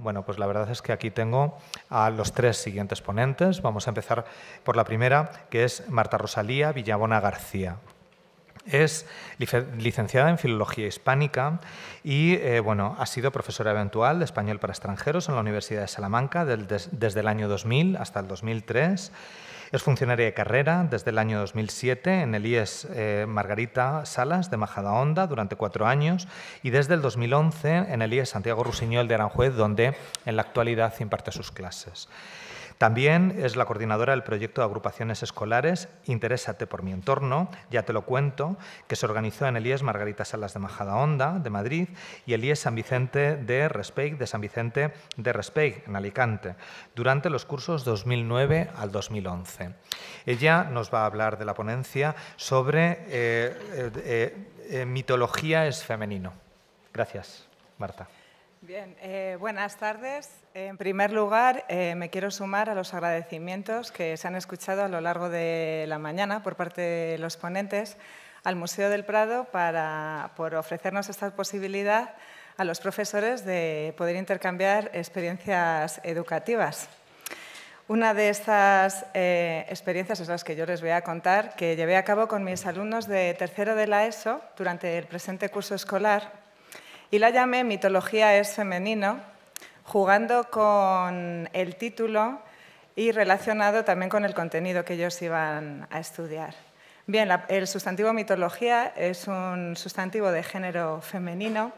Bueno, pues la verdad es que aquí tengo a los tres siguientes ponentes. Vamos a empezar por la primera, que es Marta Rosalía Villabona García. Es licenciada en Filología Hispánica y eh, ha sido profesora eventual de español para extranjeros en la Universidad de Salamanca desde el año 2000 hasta el 2003. Es funcionaria de carrera desde el año 2007 en el IES eh, Margarita Salas de Majadahonda durante cuatro años y desde el 2011 en el IES Santiago Rusiñol de Aranjuez, donde en la actualidad imparte sus clases. También es la coordinadora del proyecto de agrupaciones escolares Interésate por mi entorno, ya te lo cuento, que se organizó en el IES Margarita Salas de Majadahonda, de Madrid, y el IES San Vicente de Respeig, de San Vicente de Respeig, en Alicante, durante los cursos 2009 al 2011. Ella nos va a hablar de la ponencia sobre eh, eh, eh, mitología es femenino. Gracias, Marta. Bien, eh, buenas tardes. En primer lugar, eh, me quiero sumar a los agradecimientos que se han escuchado a lo largo de la mañana por parte de los ponentes al Museo del Prado para, por ofrecernos esta posibilidad a los profesores de poder intercambiar experiencias educativas. Una de estas eh, experiencias es la que yo les voy a contar, que llevé a cabo con mis alumnos de tercero de la ESO durante el presente curso escolar y la llamé Mitología es femenino, jugando con el título y relacionado también con el contenido que ellos iban a estudiar. Bien, el sustantivo mitología es un sustantivo de género femenino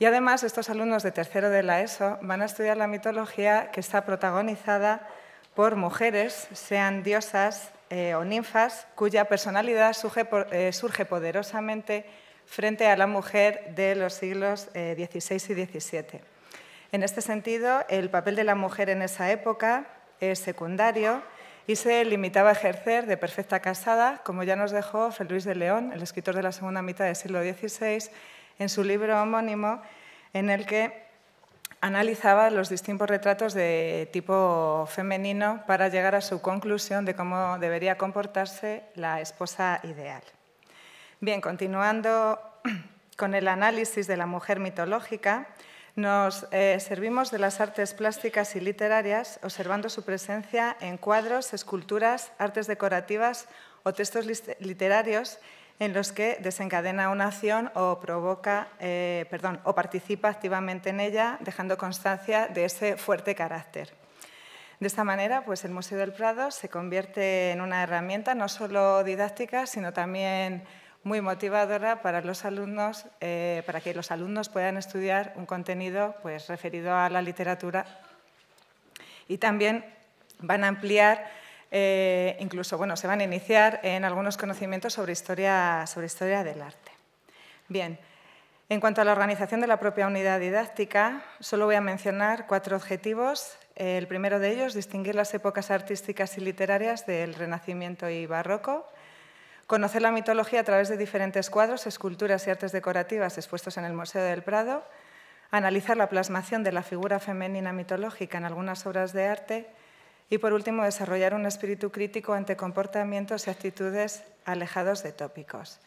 y además estos alumnos de tercero de la ESO van a estudiar la mitología que está protagonizada por mujeres, sean diosas eh, o ninfas, cuya personalidad surge eh, poderosamente frente a la mujer de los siglos XVI eh, y XVII. En este sentido, el papel de la mujer en esa época es secundario y se limitaba a ejercer de perfecta casada, como ya nos dejó Fray de León, el escritor de la segunda mitad del siglo XVI, en su libro homónimo, en el que analizaba los distintos retratos de tipo femenino para llegar a su conclusión de cómo debería comportarse la esposa ideal. Bien, continuando con el análisis de la mujer mitológica, nos eh, servimos de las artes plásticas y literarias, observando su presencia en cuadros, esculturas, artes decorativas o textos literarios en los que desencadena una acción o provoca, eh, o participa activamente en ella, dejando constancia de ese fuerte carácter. De esta manera, pues el Museo del Prado se convierte en una herramienta no solo didáctica, sino también muy motivadora para los alumnos, eh, para que los alumnos puedan estudiar un contenido pues, referido a la literatura. Y también van a ampliar, eh, incluso, se van a iniciar en algunos conocimientos sobre historia, sobre historia del arte. Bien, en cuanto a la organización de la propia unidad didáctica, solo voy a mencionar cuatro objetivos el primero de ellos, distinguir las épocas artísticas y literarias del Renacimiento y Barroco conocer la mitología a través de diferentes cuadros, esculturas y artes decorativas expuestos en el Museo del Prado, analizar la plasmación de la figura femenina mitológica en algunas obras de arte y, por último, desarrollar un espíritu crítico ante comportamientos y actitudes alejados de tópicos.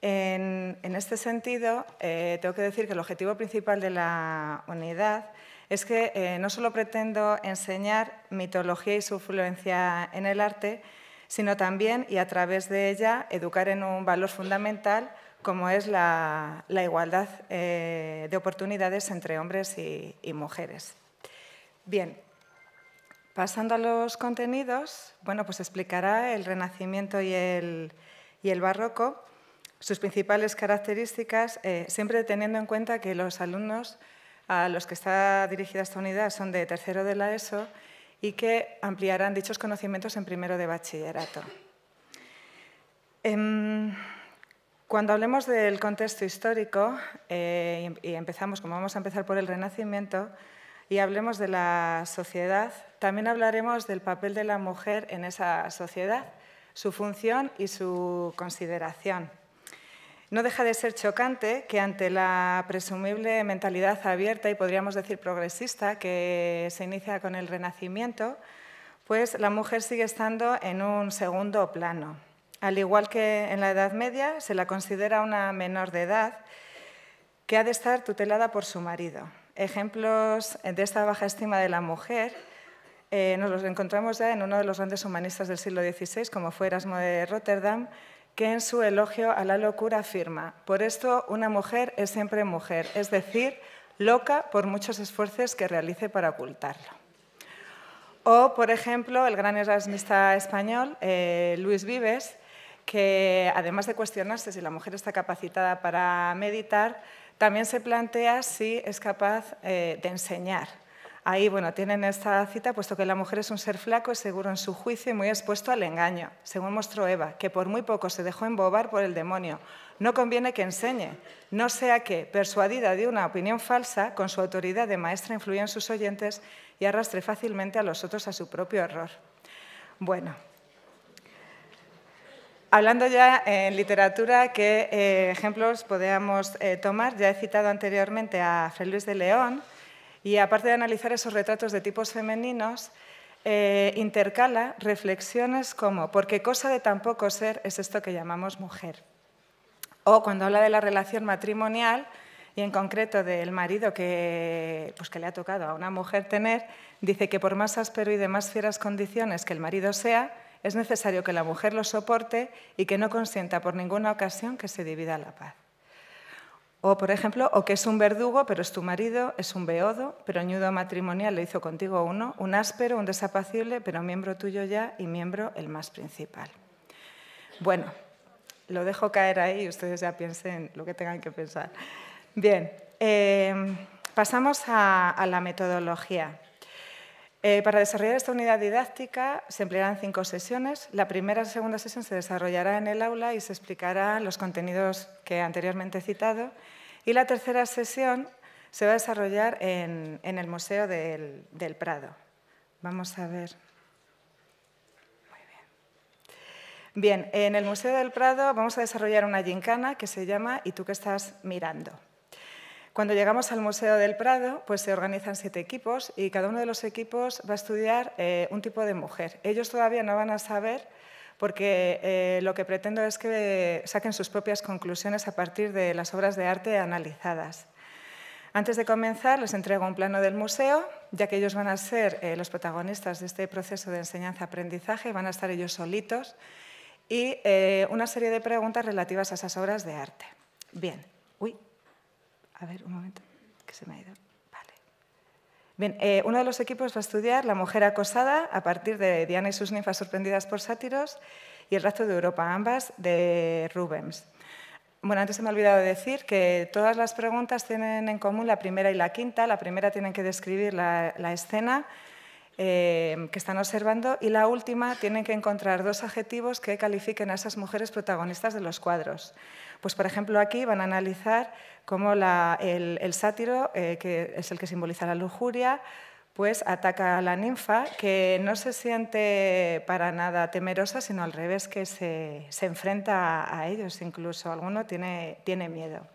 En, este sentido, eh, tengo que decir que el objetivo principal de la unidad es que eh, no solo pretendo enseñar mitología y su influencia en el arte, sino también y a través de ella educar en un valor fundamental como es la, igualdad eh, de oportunidades entre hombres y, mujeres. Bien, pasando a los contenidos, bueno, pues explicará el Renacimiento y el, Barroco, sus principales características, eh, siempre teniendo en cuenta que los alumnos a los que está dirigida esta unidad son de tercero de la ESO y que ampliarán dichos conocimientos en primero de bachillerato. Em, cuando hablemos del contexto histórico eh, y empezamos, como vamos a empezar por el Renacimiento, y hablemos de la sociedad, también hablaremos del papel de la mujer en esa sociedad, su función y su consideración. No deja de ser chocante que ante la presumible mentalidad abierta y podríamos decir progresista que se inicia con el Renacimiento, pues la mujer sigue estando en un segundo plano. Al igual que en la Edad Media, se la considera una menor de edad que ha de estar tutelada por su marido. Ejemplos de esta baja estima de la mujer eh, nos los encontramos ya en uno de los grandes humanistas del siglo XVI, como fue Erasmo de Rotterdam, que en su elogio a la locura afirma, por esto una mujer es siempre mujer, es decir, loca por muchos esfuerzos que realice para ocultarlo. O, por ejemplo, el gran erasmista español, eh, Luis Vives, que además de cuestionarse si la mujer está capacitada para meditar, también se plantea si es capaz eh, de enseñar Ahí, bueno, tienen esta cita, puesto que la mujer es un ser flaco, seguro en su juicio y muy expuesto al engaño, según mostró Eva, que por muy poco se dejó embobar por el demonio. No conviene que enseñe, no sea que, persuadida de una opinión falsa, con su autoridad de maestra influya en sus oyentes y arrastre fácilmente a los otros a su propio error. Bueno, Hablando ya en literatura, ¿qué eh, ejemplos podríamos eh, tomar? Ya he citado anteriormente a Fray Luis de León, y aparte de analizar esos retratos de tipos femeninos, eh, intercala reflexiones como ¿por qué cosa de tampoco ser es esto que llamamos mujer. O cuando habla de la relación matrimonial y en concreto del marido que, pues que le ha tocado a una mujer tener, dice que por más áspero y de más fieras condiciones que el marido sea, es necesario que la mujer lo soporte y que no consienta por ninguna ocasión que se divida la paz. O, por ejemplo, o que es un verdugo, pero es tu marido, es un beodo, pero ñudo matrimonial lo hizo contigo uno, un áspero, un desapacible, pero miembro tuyo ya y miembro el más principal. Bueno, lo dejo caer ahí y ustedes ya piensen lo que tengan que pensar. Bien, eh, pasamos a, a la metodología. Eh, para desarrollar esta unidad didáctica se emplearán cinco sesiones. La primera y segunda sesión se desarrollará en el aula y se explicarán los contenidos que anteriormente he citado. Y la tercera sesión se va a desarrollar en, el Museo del, del, Prado. Vamos a ver. Muy bien. bien, en el Museo del Prado vamos a desarrollar una gincana que se llama ¿Y tú qué estás mirando? Cuando llegamos al Museo del Prado, pues se organizan siete equipos y cada uno de los equipos va a estudiar eh, un tipo de mujer. Ellos todavía no van a saber porque eh, lo que pretendo es que saquen sus propias conclusiones a partir de las obras de arte analizadas. Antes de comenzar, les entrego un plano del museo, ya que ellos van a ser eh, los protagonistas de este proceso de enseñanza-aprendizaje, van a estar ellos solitos, y una serie de preguntas relativas a esas obras de arte. Bien, uy, a ver, un momento, que se me ha ido. Vale. Bien, eh, uno de los equipos va a estudiar la mujer acosada a partir de Diana y sus ninfas sorprendidas por sátiros y el rastro de Europa, ambas de Rubens. Bueno, antes se me ha olvidado decir que todas las preguntas tienen en común la primera y la quinta. La primera tienen que describir la, escena eh, que están observando y la última tienen que encontrar dos adjetivos que califiquen a esas mujeres protagonistas de los cuadros. Pues, por ejemplo, aquí van a analizar cómo el, sátiro, eh, que es el que simboliza la lujuria, pues ataca a la ninfa, que no se siente para nada temerosa, sino al revés, que se, enfrenta a, ellos, incluso alguno tiene, tiene miedo.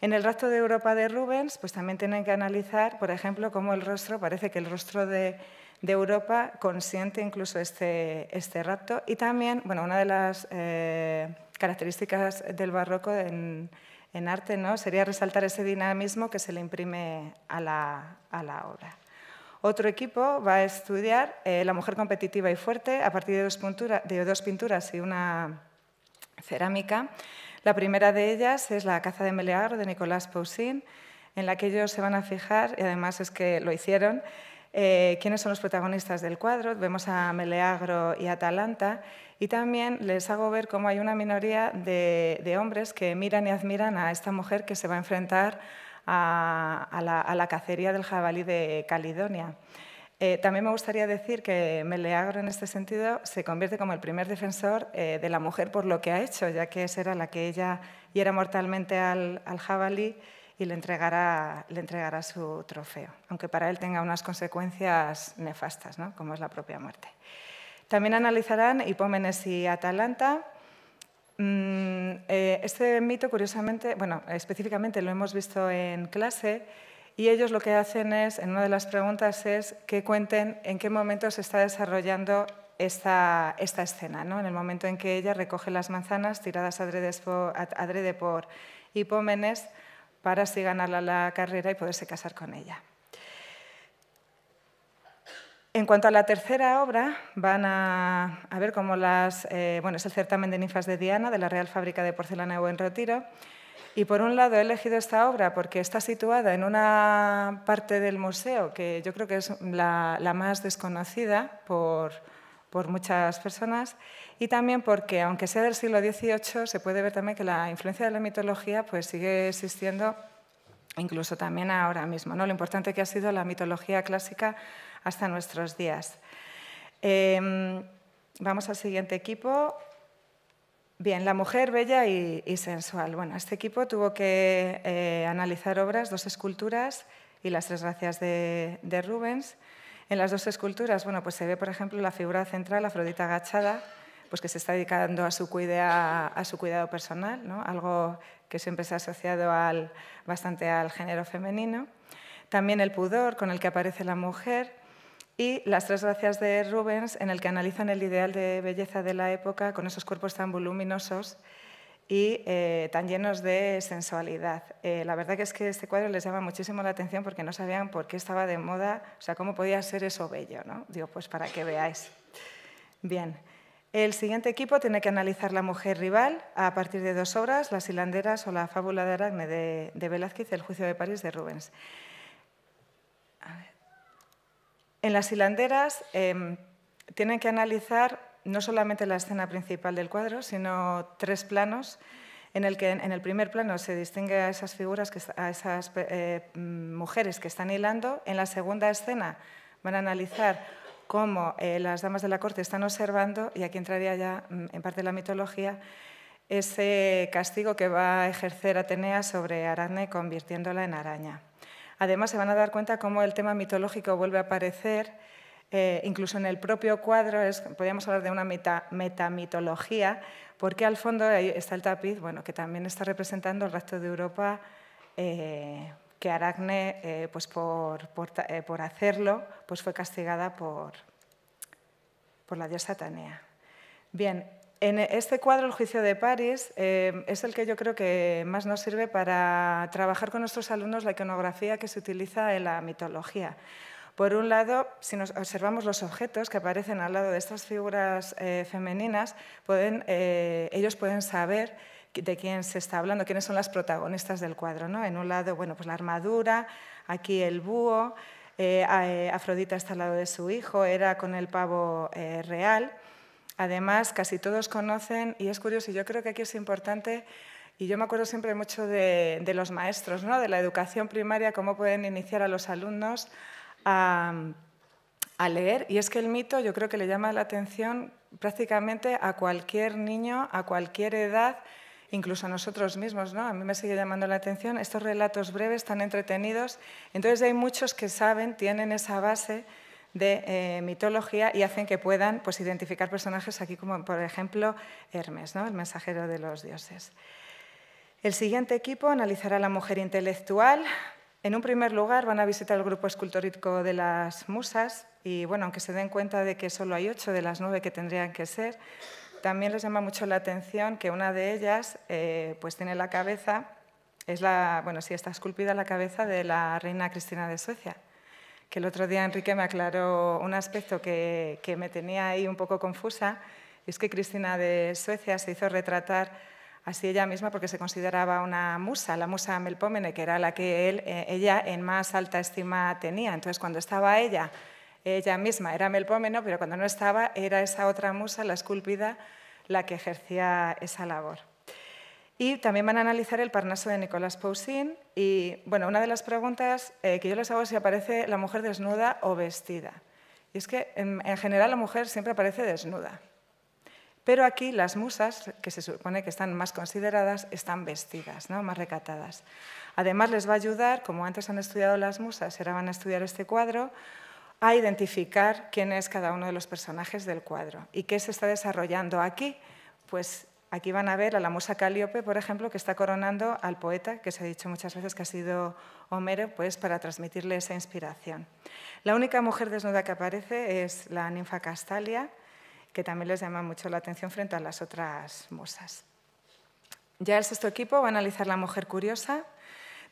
En el rapto de Europa de Rubens, pues también tienen que analizar, por ejemplo, cómo el rostro, parece que el rostro de, Europa consiente incluso este, este rapto. Y también, bueno, una de las... Eh, características del barroco en, arte, ¿no? sería resaltar ese dinamismo que se le imprime a la, obra. Otro equipo va a estudiar eh, la mujer competitiva y fuerte a partir de dos, pinturas y una cerámica. La primera de ellas es La caza de Meleagro de Nicolás Poussin, en la que ellos se van a fijar, y además es que lo hicieron, eh, quiénes son los protagonistas del cuadro. Vemos a Meleagro y Atalanta y también les hago ver cómo hay una minoría de, hombres que miran y admiran a esta mujer que se va a enfrentar a, la, cacería del jabalí de Caledonia. Eh, también me gustaría decir que Meleagro, en este sentido, se convierte como el primer defensor eh, de la mujer por lo que ha hecho, ya que será la que ella hiera mortalmente al, jabalí y le entregará, su trofeo, aunque para él tenga unas consecuencias nefastas, como es la propia muerte. También analizarán Hipómenes y Atalanta. Mm, eh, este mito, curiosamente, bueno, específicamente lo hemos visto en clase y ellos lo que hacen es, en una de las preguntas es que cuenten en qué momento se está desarrollando esta, escena, en el momento en que ella recoge las manzanas tiradas adrede por Hipómenes para así ganar la carrera y poderse casar con ella. En cuanto a la tercera obra, van a, ver cómo las. Eh, es el certamen de ninfas de Diana de la Real Fábrica de Porcelana de Buen Retiro. Y por un lado he elegido esta obra porque está situada en una parte del museo que yo creo que es la, más desconocida por, muchas personas y también porque, aunque sea del siglo XVIII, se puede ver también que la influencia de la mitología pues, sigue existiendo incluso también ahora mismo, ¿no? lo importante que ha sido la mitología clásica hasta nuestros días. Em, vamos al siguiente equipo. Bien, la mujer bella y, sensual. Bueno, este equipo tuvo que eh, analizar obras, dos esculturas y las tres gracias de, Rubens. En las dos esculturas, bueno, pues se ve, por ejemplo, la figura central, Afrodita agachada, pues que se está dedicando a su, a su cuidado personal, ¿no? algo que siempre se ha asociado bastante al género femenino. También el pudor con el que aparece la mujer y las tres gracias de Rubens, en el que analizan el ideal de belleza de la época con esos cuerpos tan voluminosos y eh, tan llenos de sensualidad. Eh, la verdad que es que este cuadro les llama muchísimo la atención porque no sabían por qué estaba de moda, o sea, cómo podía ser eso bello, ¿no? Digo, pues para que veáis. Bien. El siguiente equipo tiene que analizar la mujer rival a partir de dos obras, Las hilanderas o La fábula de Aragne de, Velázquez, El juicio de París de Rubens. En Las hilanderas em, tienen que analizar no solamente la escena principal del cuadro, sino tres planos en el que en el primer plano se distingue a esas figuras, que, a esas eh, mujeres que están hilando. En la segunda escena van a analizar cómo eh, las damas de la corte están observando, y aquí entraría ya mm, en parte la mitología, ese castigo que va a ejercer Atenea sobre Aracne convirtiéndola en araña. Además, se van a dar cuenta cómo el tema mitológico vuelve a aparecer, eh, incluso en el propio cuadro, es, podríamos hablar de una metamitología, porque al fondo está el tapiz, bueno, que también está representando el resto de Europa eh, que Aracne, eh, pues eh, por, hacerlo, pues fue castigada por, por la diosa Tanea. Bien, en este cuadro, El juicio de París, eh, es el que yo creo que más nos sirve para trabajar con nuestros alumnos la iconografía que se utiliza en la mitología. Por un lado, si nos observamos los objetos que aparecen al lado de estas figuras femeninas, pueden, ellos pueden saber de quién se está hablando, quiénes son las protagonistas del cuadro. ¿no? En un lado, bueno, pues la armadura, aquí el búho, eh, eh, Afrodita está al lado de su hijo, era con el pavo eh, real. Además, casi todos conocen, y es curioso, yo creo que aquí es importante, y yo me acuerdo siempre mucho de, los maestros, ¿no? de la educación primaria, cómo pueden iniciar a los alumnos a, a leer. Y es que el mito yo creo que le llama la atención prácticamente a cualquier niño, a cualquier edad, incluso a nosotros mismos. ¿no? A mí me sigue llamando la atención estos relatos breves tan entretenidos. Entonces hay muchos que saben, tienen esa base de eh, mitología y hacen que puedan pues, identificar personajes aquí como por ejemplo Hermes, ¿no? el mensajero de los dioses. El siguiente equipo analizará la mujer intelectual. En un primer lugar van a visitar el grupo escultórico de las musas y bueno, aunque se den cuenta de que solo hay ocho de las nueve que tendrían que ser, también les llama mucho la atención que una de ellas eh, pues tiene la cabeza, es la, bueno, si está esculpida la cabeza de la reina Cristina de Suecia, que el otro día Enrique me aclaró un aspecto que, me tenía ahí un poco confusa, es que Cristina de Suecia se hizo retratar así ella misma porque se consideraba una musa, la musa melpomene que era la que él, eh, ella en más alta estima tenía. Entonces, cuando estaba ella ella misma era Melpómeno, pero cuando no estaba era esa otra musa, la esculpida, la que ejercía esa labor. Y también van a analizar el Parnaso de Nicolás Poussin. Y bueno, una de las preguntas eh, que yo les hago es si aparece la mujer desnuda o vestida. Y es que en, general la mujer siempre aparece desnuda. Pero aquí las musas, que se supone que están más consideradas, están vestidas, ¿no? más recatadas. Además, les va a ayudar, como antes han estudiado las musas ahora van a estudiar este cuadro, a identificar quién es cada uno de los personajes del cuadro y qué se está desarrollando aquí. Pues aquí van a ver a la musa Calíope, por ejemplo, que está coronando al poeta, que se ha dicho muchas veces que ha sido Homero, pues para transmitirle esa inspiración. La única mujer desnuda que aparece es la ninfa Castalia, que también les llama mucho la atención frente a las otras musas. Ya el sexto equipo va a analizar la mujer curiosa,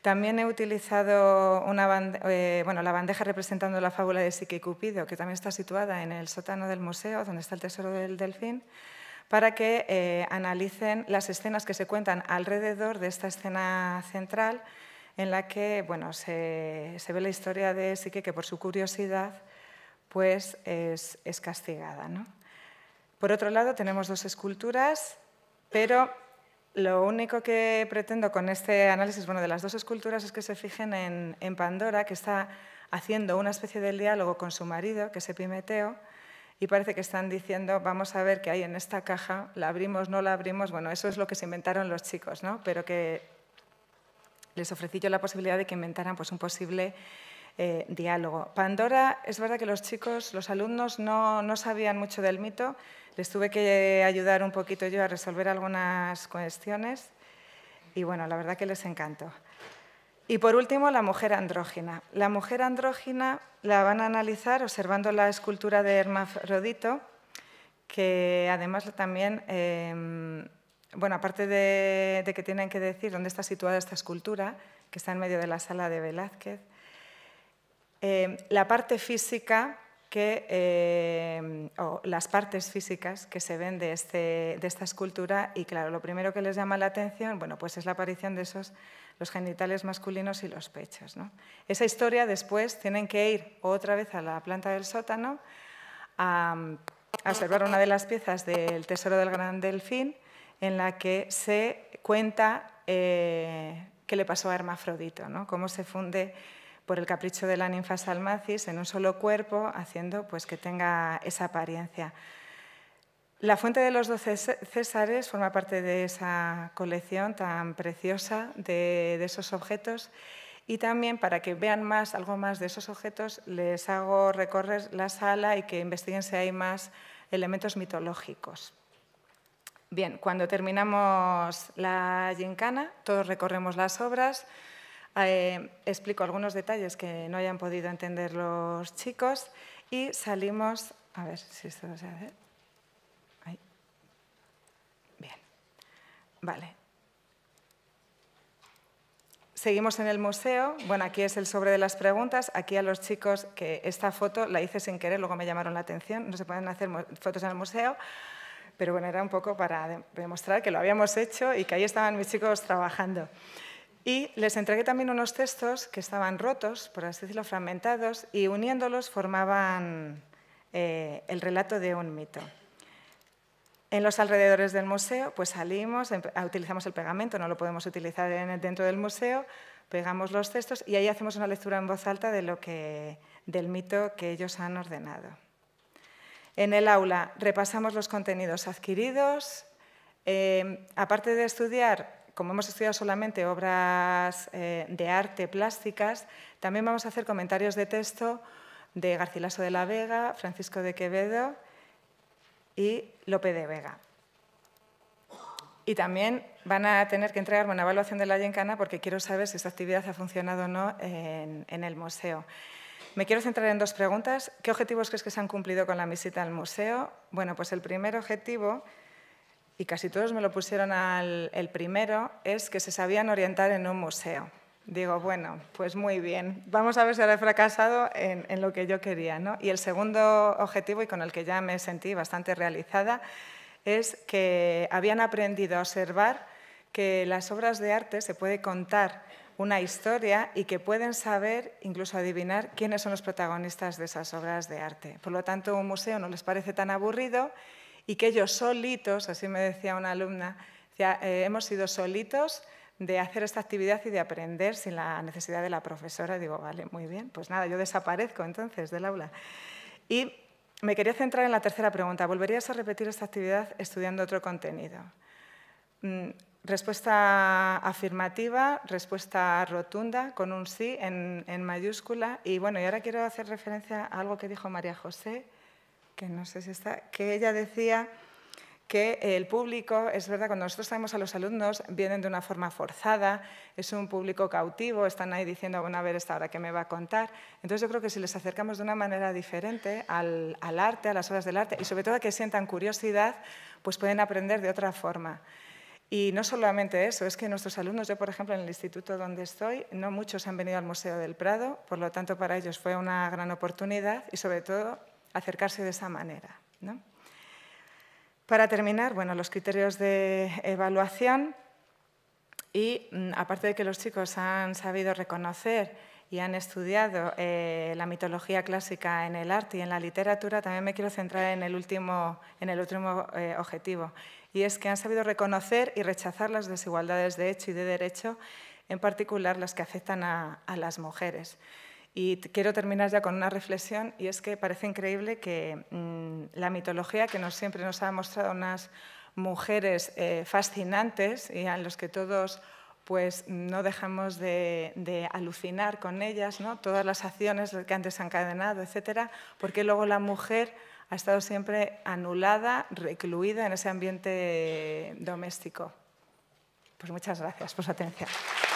también he utilizado una eh, la bandeja representando la fábula de Psique y Cupido, que también está situada en el sótano del museo, donde está el tesoro del delfín, para que eh, analicen las escenas que se cuentan alrededor de esta escena central, en la que bueno, se, ve la historia de Psique, que por su curiosidad pues, es, castigada. Por otro lado, tenemos dos esculturas, pero lo único que pretendo con este análisis bueno, de las dos esculturas es que se fijen en, Pandora, que está haciendo una especie de diálogo con su marido, que es Epimeteo, y parece que están diciendo, vamos a ver qué hay en esta caja, la abrimos, no la abrimos, bueno, eso es lo que se inventaron los chicos, ¿no? Pero que les ofrecí yo la posibilidad de que inventaran pues, un posible eh, diálogo. Pandora, es verdad que los chicos, los alumnos, no, sabían mucho del mito. Les tuve que ayudar un poquito yo a resolver algunas cuestiones. Y bueno, la verdad que les encantó. Y por último, la mujer andrógina. La mujer andrógina la van a analizar observando la escultura de Hermafrodito, que además también, em, bueno, aparte de que tienen que decir dónde está situada esta escultura, que está en medio de la sala de Velázquez, Em, la parte física que, em, o las partes físicas que se ven de, este, de, esta escultura y claro, lo primero que les llama la atención bueno, pues es la aparición de esos los genitales masculinos y los pechos. Esa historia después tienen que ir otra vez a la planta del sótano a, a observar una de las piezas del Tesoro del Gran Delfín en la que se cuenta eh, qué le pasó a Hermafrodito, cómo se funde por el capricho de la ninfa salmacis en un solo cuerpo, haciendo pues, que tenga esa apariencia. La fuente de los doce Césares forma parte de esa colección tan preciosa de, esos objetos. Y también para que vean más, algo más de esos objetos, les hago recorrer la sala y que investiguen si hay más elementos mitológicos. Bien, cuando terminamos la gincana, todos recorremos las obras, explico algunos detalles que no hayan podido entender los chicos y salimos, a ver si esto se hace. Ahí. Bien, vale. Seguimos en el museo. Bueno, aquí es el sobre de las preguntas. Aquí a los chicos, que esta foto la hice sin querer, luego me llamaron la atención. No se pueden hacer fotos en el museo pero bueno, era un poco para demostrar que lo habíamos hecho y que ahí estaban mis chicos trabajando. Y les entregué también unos textos que estaban rotos, por así decirlo, fragmentados, y uniéndolos formaban eh, el relato de un mito. En los alrededores del museo, pues salimos, ah, utilizamos el pegamento, no lo podemos utilizar dentro del museo, pegamos los textos y ahí hacemos una lectura en voz alta de lo que, del mito que ellos han ordenado. En el aula repasamos los contenidos adquiridos. Eh, aparte de estudiar como hemos estudiado solamente obras eh, de arte plásticas, también vamos a hacer comentarios de texto de Garcilaso de la Vega, Francisco de Quevedo y Lope de Vega. Y también van a tener que entregarme una evaluación de la Yencana porque quiero saber si esta actividad ha funcionado o no en, en el museo. Me quiero centrar en dos preguntas. ¿Qué objetivos crees que se han cumplido con la visita al museo? Bueno, pues el primer objetivo y casi todos me lo pusieron al primero, es que se sabían orientar en un museo. Digo, bueno, pues muy bien, vamos a ver si ahora he fracasado en, lo que yo quería. ¿no? Y el segundo objetivo, y con el que ya me sentí bastante realizada, es que habían aprendido a observar que las obras de arte se puede contar una historia y que pueden saber, incluso adivinar, quiénes son los protagonistas de esas obras de arte. Por lo tanto, un museo no les parece tan aburrido y que ellos solitos, así me decía una alumna, eh, hemos sido solitos de hacer esta actividad y de aprender sin la necesidad de la profesora. digo, vale, muy bien, pues nada, yo desaparezco entonces del aula. Y me quería centrar en la tercera pregunta. ¿Volverías a repetir esta actividad estudiando otro contenido? Mm, respuesta afirmativa, respuesta rotunda, con un sí en, en mayúscula. Y bueno, y ahora quiero hacer referencia a algo que dijo María José que no sé si está, que ella decía que el público, es verdad, cuando nosotros traemos a los alumnos, vienen de una forma forzada, es un público cautivo, están ahí diciendo, bueno, a ver esta hora qué me va a contar. Entonces yo creo que si les acercamos de una manera diferente al, al arte, a las obras del arte, y sobre todo a que sientan curiosidad, pues pueden aprender de otra forma. Y no solamente eso, es que nuestros alumnos, yo por ejemplo en el instituto donde estoy, no muchos han venido al Museo del Prado, por lo tanto para ellos fue una gran oportunidad y sobre todo acercarse de esa manera. Para terminar, bueno, los criterios de evaluación y mm, aparte de que los chicos han sabido reconocer y han estudiado eh, la mitología clásica en el arte y en la literatura, también me quiero centrar en el último, en el último eh, objetivo, y es que han sabido reconocer y rechazar las desigualdades de hecho y de derecho, en particular las que afectan a las mujeres. Y quiero terminar ya con una reflexión, y es que parece increíble que mm, la mitología que siempre nos ha mostrado unas mujeres eh, fascinantes y a los que todos pues, no dejamos de, alucinar con ellas, todas las acciones que antes han encadenado, etcétera, porque luego la mujer ha estado siempre anulada, recluida en ese ambiente doméstico. Pues muchas gracias por su atención.